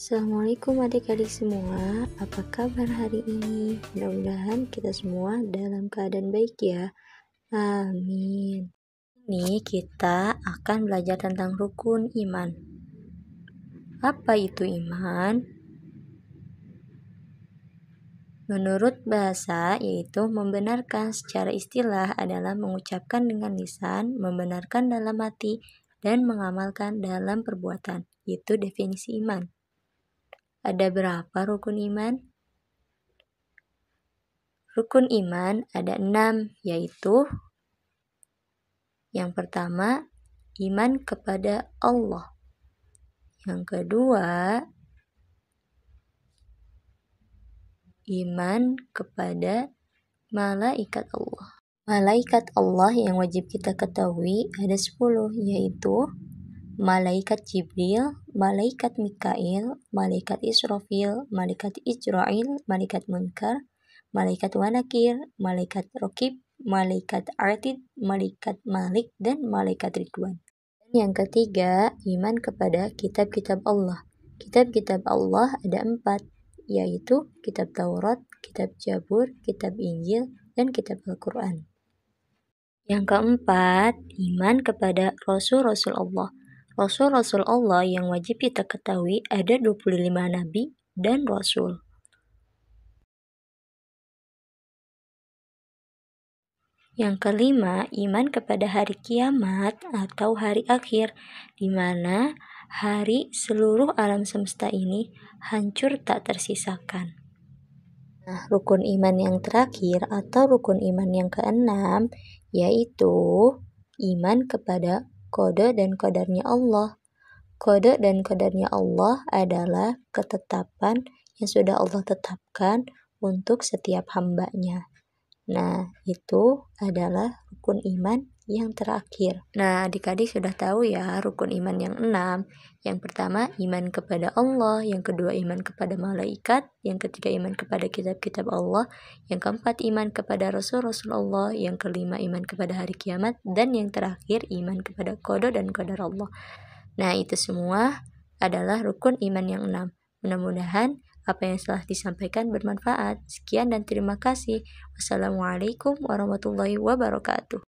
Assalamualaikum adik-adik semua, apa kabar hari ini? Mudah-mudahan kita semua dalam keadaan baik ya. Amin. Ini kita akan belajar tentang rukun iman. Apa itu iman? Menurut bahasa, yaitu membenarkan secara istilah adalah mengucapkan dengan lisan, membenarkan dalam hati, dan mengamalkan dalam perbuatan. Itu definisi iman. Ada berapa rukun iman? Rukun iman ada enam, yaitu yang pertama, iman kepada Allah. Yang kedua, iman kepada malaikat Allah. Malaikat Allah yang wajib kita ketahui ada sepuluh, yaitu malaikat Jibril, malaikat Mikail, malaikat Israfil, malaikat Israel, malaikat Munkar, malaikat Wanakir, malaikat Rokib, malaikat Artid, malaikat Malik, dan malaikat Ridwan. Yang ketiga, iman kepada kitab-kitab Allah. Kitab-kitab Allah ada empat, yaitu kitab Taurat, kitab Jabur, kitab Injil, dan kitab Al-Quran. Yang keempat, iman kepada Rasul-Rasul Allah. Rasul-Rasul Allah yang wajib kita ketahui ada 25 nabi dan rasul. Yang kelima, iman kepada hari kiamat atau hari akhir, di mana hari seluruh alam semesta ini hancur tak tersisakan. Nah, rukun iman yang terakhir atau rukun iman yang keenam yaitu iman kepada kode dan kodarnya Allah. Kode dan kodarnya Allah adalah ketetapan yang sudah Allah tetapkan untuk setiap hambanya. Nah, itu adalah rukun iman yang terakhir. Nah, adik-adik sudah tahu ya rukun iman yang enam. Yang pertama, iman kepada Allah. Yang kedua, iman kepada malaikat. Yang ketiga, iman kepada kitab-kitab Allah. Yang keempat, iman kepada Rasul-Rasul Allah. Yang kelima, iman kepada hari kiamat. Dan yang terakhir, iman kepada kodo dan kodar Allah. Nah, itu semua adalah rukun iman yang enam. Mudah-mudahan apa yang telah disampaikan bermanfaat. Sekian dan terima kasih. Wassalamualaikum warahmatullahi wabarakatuh.